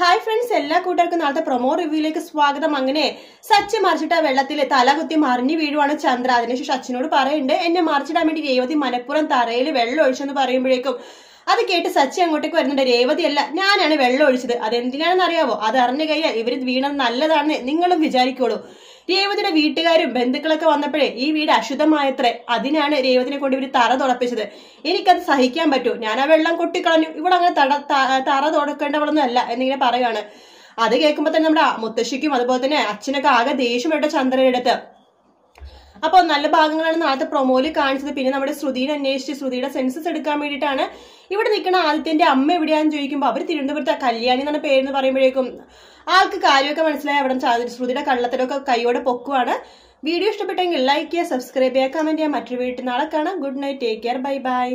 hi friends എല്ലാ കൂട്ടർക്കും നാളത്തെ പ്രൊമോ റിവ്യൂയിലേക്ക് സ്വാഗതം അങ്ങനെ സച്ചി മറിച്ചിട്ട വെള്ളത്തിൽ തലകുത്തി മറിഞ്ഞു വീഴുവാണ് ചന്ദ്ര അതിനുശേഷം സച്ചിനോട് പറയുന്നുണ്ട് എന്നെ മറിച്ചിടാൻ വേണ്ടി രേവതി മലപ്പുറം തറയിൽ വെള്ളം ഒഴിച്ചെന്ന് പറയുമ്പോഴേക്കും അത് കേട്ട് സച്ചി അങ്ങോട്ടേക്ക് വരുന്നുണ്ട് രേവതി അല്ല ഞാനാണ് വെള്ളം ഒഴിച്ചത് അതെന്തിനാണെന്ന് അറിയാവോ അത് അറിഞ്ഞു കഴിഞ്ഞാൽ ഇവർ വീണത് നല്ലതാണെന്ന് നിങ്ങളും വിചാരിക്കോളൂ രേവതിയുടെ വീട്ടുകാരും ബന്ധുക്കളൊക്കെ വന്നപ്പോഴേ ഈ വീട് അശുദ്ധമായത്രേ അതിനാണ് രേവതിനെ കൊണ്ട് ഇവര് തറ തുടപ്പിച്ചത് എനിക്കത് സഹിക്കാൻ പറ്റൂ ഞാൻ ആ വെള്ളം കൊട്ടിക്കളഞ്ഞു ഇവിടെ അങ്ങനെ തട തറ തുടക്കേണ്ടവളൊന്നും അല്ല എന്നിങ്ങനെ പറയുകയാണ് അത് കേൾക്കുമ്പോൾ തന്നെ നമ്മുടെ മുത്തശ്ശിക്കും അതുപോലെ തന്നെ അച്ഛനൊക്കെ ആകെ ദേഷ്യം ചന്ദ്രയുടെ അടുത്ത് അപ്പൊ നല്ല ഭാഗങ്ങളാണ് നാളത്തെ പ്രൊമോയിൽ കാണിച്ചത് പിന്നെ നമ്മുടെ ശ്രുതിനെ അന്വേഷിച്ച് ശ്രുതിയുടെ സെൻസസ് എടുക്കാൻ വേണ്ടിയിട്ടാണ് ഇവിടെ നിൽക്കുന്ന ആദിത്യന്റെ അമ്മ എവിടെയാണെന്ന് ചോദിക്കുമ്പോൾ അവർ തിരുവനന്തപുരത്ത് കല്യാണി എന്നാണ് പേരെന്ന് പറയുമ്പോഴേക്കും ആൾക്ക് കാര്യമൊക്കെ മനസ്സിലായി അവിടെ ശ്രുതിയുടെ കള്ളത്തിലൊക്കെ കൈയോടെ പൊക്കുവാണ് വീഡിയോ ഇഷ്ടപ്പെട്ടെങ്കിൽ ലൈക്ക് ചെയ്യുക സബ്സ്ക്രൈബ് ചെയ്യുക കമന്റ് ചെയ്യുക മറ്റൊരു വീട്ടിൽ നാളെ കാണാം good night take care bye by